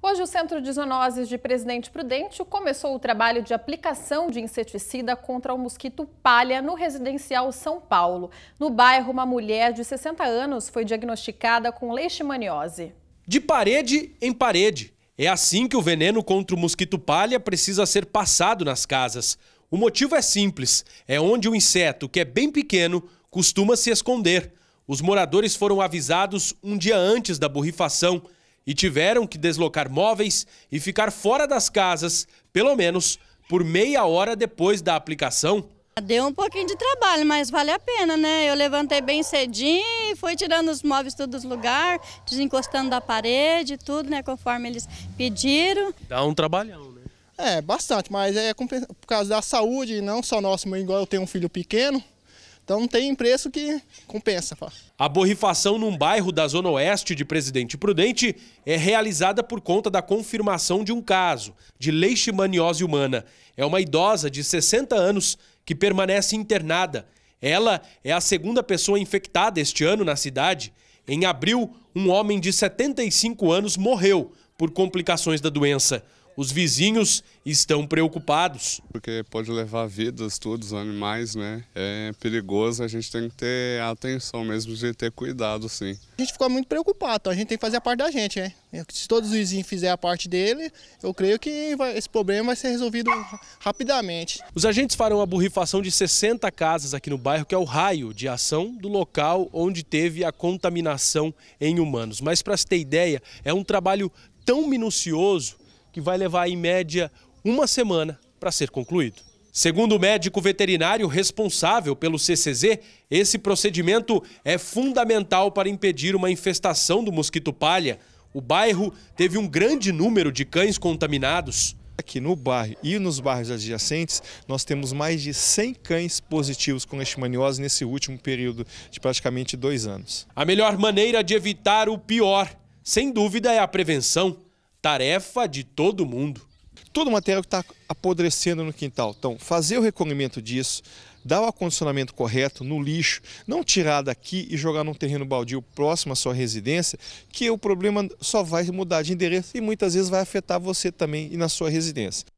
Hoje, o Centro de Zoonoses de Presidente Prudente começou o trabalho de aplicação de inseticida contra o mosquito palha no residencial São Paulo. No bairro, uma mulher de 60 anos foi diagnosticada com leishmaniose. De parede em parede. É assim que o veneno contra o mosquito palha precisa ser passado nas casas. O motivo é simples: é onde o inseto, que é bem pequeno, costuma se esconder. Os moradores foram avisados um dia antes da borrifação e tiveram que deslocar móveis e ficar fora das casas, pelo menos por meia hora depois da aplicação. Deu um pouquinho de trabalho, mas vale a pena, né? Eu levantei bem cedinho e fui tirando os móveis tudo dos lugar, desencostando da parede, tudo, né? Conforme eles pediram. Dá um trabalhão, né? É, bastante, mas é por causa da saúde, não só nosso, igual eu tenho um filho pequeno, então não tem preço que compensa. A borrifação num bairro da Zona Oeste de Presidente Prudente é realizada por conta da confirmação de um caso de leishmaniose humana. É uma idosa de 60 anos que permanece internada. Ela é a segunda pessoa infectada este ano na cidade. Em abril, um homem de 75 anos morreu por complicações da doença. Os vizinhos estão preocupados. Porque pode levar vidas, todos, os animais, né? É perigoso, a gente tem que ter atenção mesmo, de ter cuidado, sim. A gente ficou muito preocupado, então a gente tem que fazer a parte da gente, né? Se todos os vizinhos fizerem a parte dele, eu creio que vai, esse problema vai ser resolvido rapidamente. Os agentes farão a borrifação de 60 casas aqui no bairro, que é o raio de ação do local onde teve a contaminação em humanos. Mas para se ter ideia, é um trabalho tão minucioso que vai levar em média uma semana para ser concluído. Segundo o médico veterinário responsável pelo CCZ, esse procedimento é fundamental para impedir uma infestação do mosquito palha. O bairro teve um grande número de cães contaminados. Aqui no bairro e nos bairros adjacentes, nós temos mais de 100 cães positivos com leishmaniose nesse último período de praticamente dois anos. A melhor maneira de evitar o pior, sem dúvida, é a prevenção tarefa de todo mundo. Todo material que está apodrecendo no quintal. Então, fazer o recolhimento disso, dar o acondicionamento correto no lixo, não tirar daqui e jogar num terreno baldio próximo à sua residência, que o problema só vai mudar de endereço e muitas vezes vai afetar você também e na sua residência.